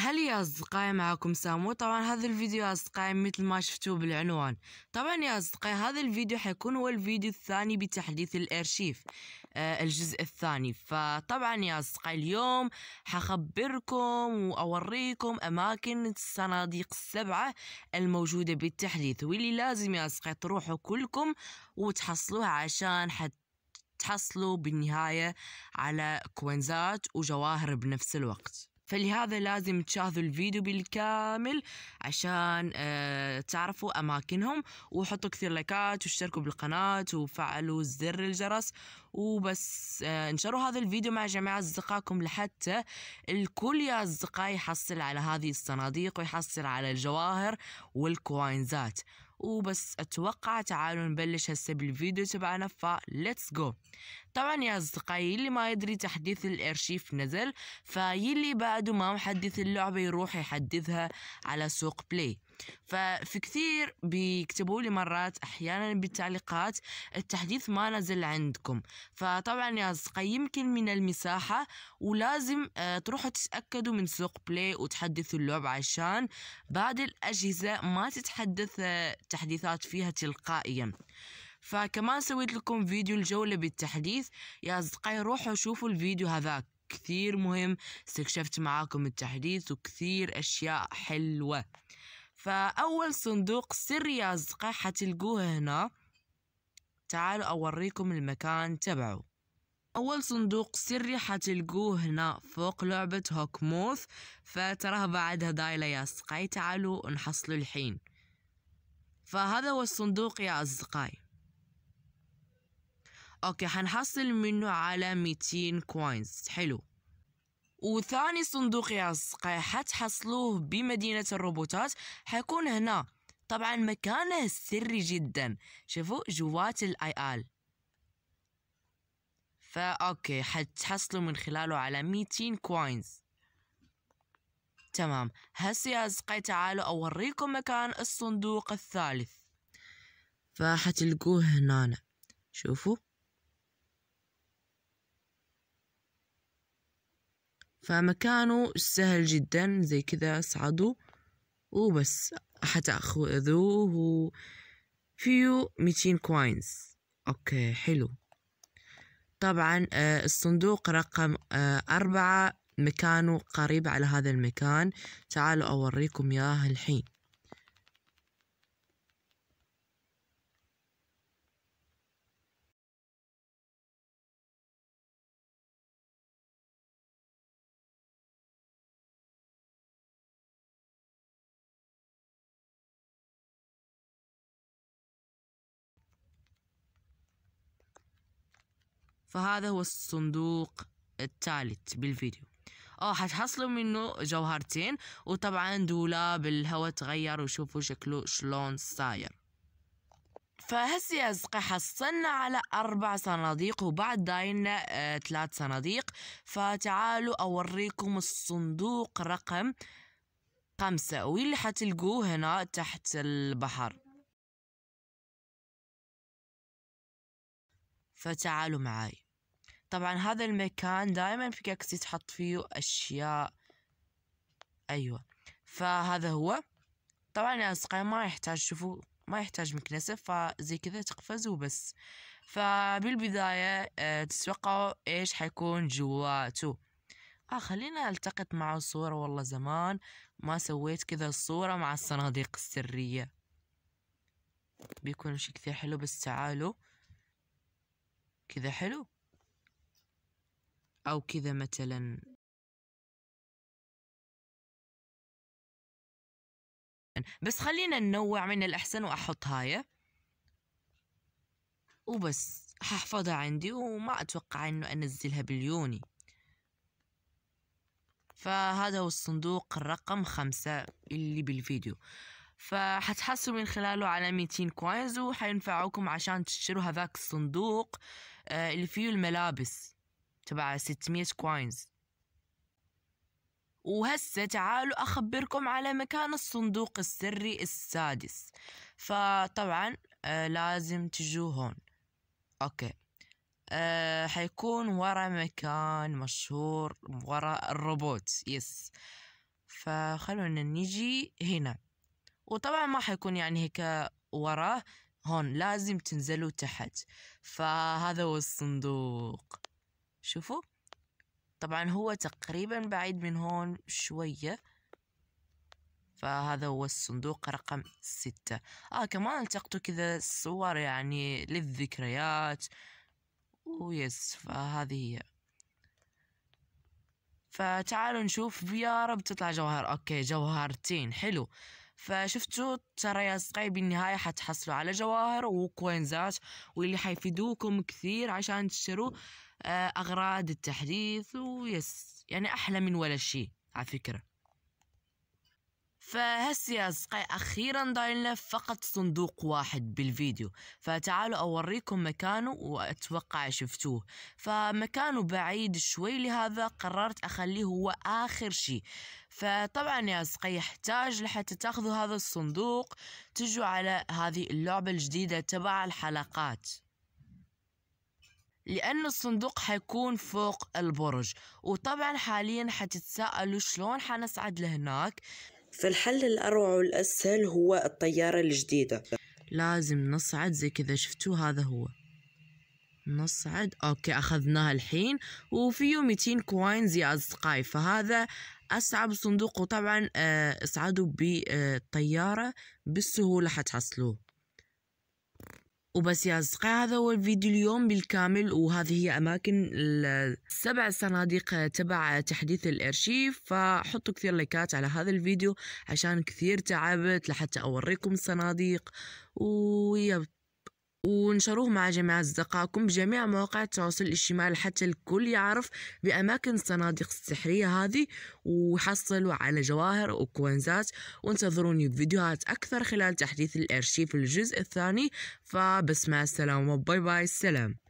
هل يا أصدقائي معكم سامو طبعا هذا الفيديو يا أصدقائي مثل ما شفتوا بالعنوان طبعا يا أصدقائي هذا الفيديو حيكون هو الفيديو الثاني بتحديث الأرشيف آه الجزء الثاني فطبعا يا أصدقائي اليوم حخبركم وأوريكم أماكن الصناديق السبعة الموجودة بالتحديث واللي لازم يا أصدقائي تروحوا كلكم وتحصلوها عشان حتى تحصلوا بالنهاية على كوينزات وجواهر بنفس الوقت فلهذا لازم تشاهدوا الفيديو بالكامل عشان آه، تعرفوا أماكنهم وحطوا كثير لايكات واشتركوا بالقناة وفعلوا زر الجرس وبس آه، انشروا هذا الفيديو مع جميع أصدقائكم لحتى الكل يا أصدقائي يحصل على هذه الصناديق ويحصل على الجواهر والكوينزات وبس أتوقع تعالوا نبلش هسه بالفيديو تبعنا فليتس جو طبعا يا أصدقائي اللي ما يدري تحديث الأرشيف نزل فيلي بعده ما محدث اللعبة يروح يحدثها على سوق بلاي ففي كثير بيكتبوا لي مرات احيانا بالتعليقات التحديث ما نزل عندكم فطبعا يا اصدقائي يمكن من المساحه ولازم آه، تروحوا تتاكدوا من سوق بلاي وتحدثوا اللعبه عشان بعض الاجهزه ما تتحدث آه، تحديثات فيها تلقائيا فكمان سويت لكم فيديو الجولة بالتحديث يا أصدقائي روحوا شوفوا الفيديو هذاك كثير مهم استكشفت معاكم التحديث وكثير أشياء حلوة فأول صندوق سري يا أصدقائي حتلقوه هنا تعالوا أوريكم المكان تبعه أول صندوق سري حتلقوه هنا فوق لعبة هوكموث فتراه بعدها دايلة يا أصدقائي تعالوا نحصله الحين فهذا هو الصندوق يا أصدقائي اوكي حنحصل منه على 200 كوينز حلو وثاني صندوق يا اصدقائي حتحصلوه بمدينة الروبوتات حيكون هنا طبعا مكانه سري جدا شوفوا جوات الاي ال فا اوكي حتحصلوا من خلاله على 200 كوينز تمام هسه يا اصدقائي تعالوا اوريكم مكان الصندوق الثالث فحتلقوه هنا شوفوا فمكانه سهل جدا زي كذا صعدوا وبس حتأخذوه فيو ميتين كوينز أوكي حلو طبعا آه، الصندوق رقم آه، أربعة مكانه قريب على هذا المكان تعالوا أوريكم ياه الحين فهذا هو الصندوق الثالث بالفيديو اه حتحصلوا منه جوهرتين وطبعا دولاب الهواء تغير وشوفوا شكله شلون صاير فهسي يا أصدقائي حصلنا على أربع صناديق وبعد داينا آه، ثلاث صناديق فتعالوا أوريكم الصندوق رقم خمسة واللي حتلقوه هنا تحت البحر فتعالوا معاي طبعا هذا المكان دائما في بيكاكسي تحط فيه أشياء أيوة فهذا هو طبعا يا أصدقائي ما يحتاج شوفوا ما يحتاج مكنسة فزي كذا تقفزوا وبس فبالبداية آه، تتوقعوا إيش حيكون جواته آه خلينا التقط معه صورة والله زمان ما سويت كذا الصورة مع الصناديق السرية بيكون شي كثير حلو بس تعالوا كذا حلو أو كذا مثلا بس خلينا ننوع من الأحسن وأحط هاي وبس ححفظها عندي وما أتوقع أنه أنزلها باليوني فهذا هو الصندوق الرقم خمسة اللي بالفيديو فحتحصلوا من خلاله على 200 كوينز وحينفعوكم عشان تشتروا هذاك الصندوق آه، اللي فيه الملابس تبع 600 كوينز وهسه تعالوا أخبركم على مكان الصندوق السري السادس فطبعا آه، لازم تجوا هون أوكي آه حيكون ورا مكان مشهور ورا الروبوت يس فخلونا نجي هنا وطبعا ما حيكون يعني هيك وراه هون لازم تنزلوا تحت فهذا هو الصندوق شوفوا طبعا هو تقريبا بعيد من هون شوية فهذا هو الصندوق رقم ستة آه كمان التقطوا كذا صور يعني للذكريات ويس فهذه هي فتعالوا نشوف يا رب تطلع جوهر اوكي جوهرتين حلو فشفتوا ترى يا بالنهاية حتحصلوا على جواهر وكوينزات واللي حيفيدوكم كثير عشان تشتروا آه، أغراض التحديث ويس يعني أحلى من ولا شي على فكرة فهسي يا أصدقائي أخيرا ضايلنا فقط صندوق واحد بالفيديو فتعالوا أوريكم مكانه وأتوقع شفتوه فمكانه بعيد شوي لهذا قررت أخليه هو آخر شي فطبعا يا أصدقائي يحتاج لحتى تاخذوا هذا الصندوق تجوا على هذه اللعبة الجديدة تبع الحلقات لأن الصندوق حيكون فوق البرج وطبعا حاليا حتتساءلوا شلون حنصعد لهناك فالحل الأروع والأسهل هو الطيارة الجديدة لازم نصعد زي كذا شفتوا هذا هو نصعد أوكي أخذناها الحين وفيه 200 كوينز يا أصدقائي فهذا أصعب صندوق وطبعا اصعدوا آه، بالطيارة بالسهولة حتحصلوه وبس يا أصدقائي هذا هو الفيديو اليوم بالكامل وهذه هي أماكن السبع صناديق تبع تحديث الأرشيف فحطوا كثير لايكات على هذا الفيديو عشان كثير تعبت لحتى أوريكم الصناديق ويب ونشروه مع جميع أصدقائكم بجميع مواقع التواصل الاجتماعي حتى الكل يعرف بأماكن الصناديق السحرية هذه وحصلوا على جواهر وكوينزات وانتظروني بفيديوهات أكثر خلال تحديث الأرشيف الجزء الثاني فبس مع السلامة باي باي السلام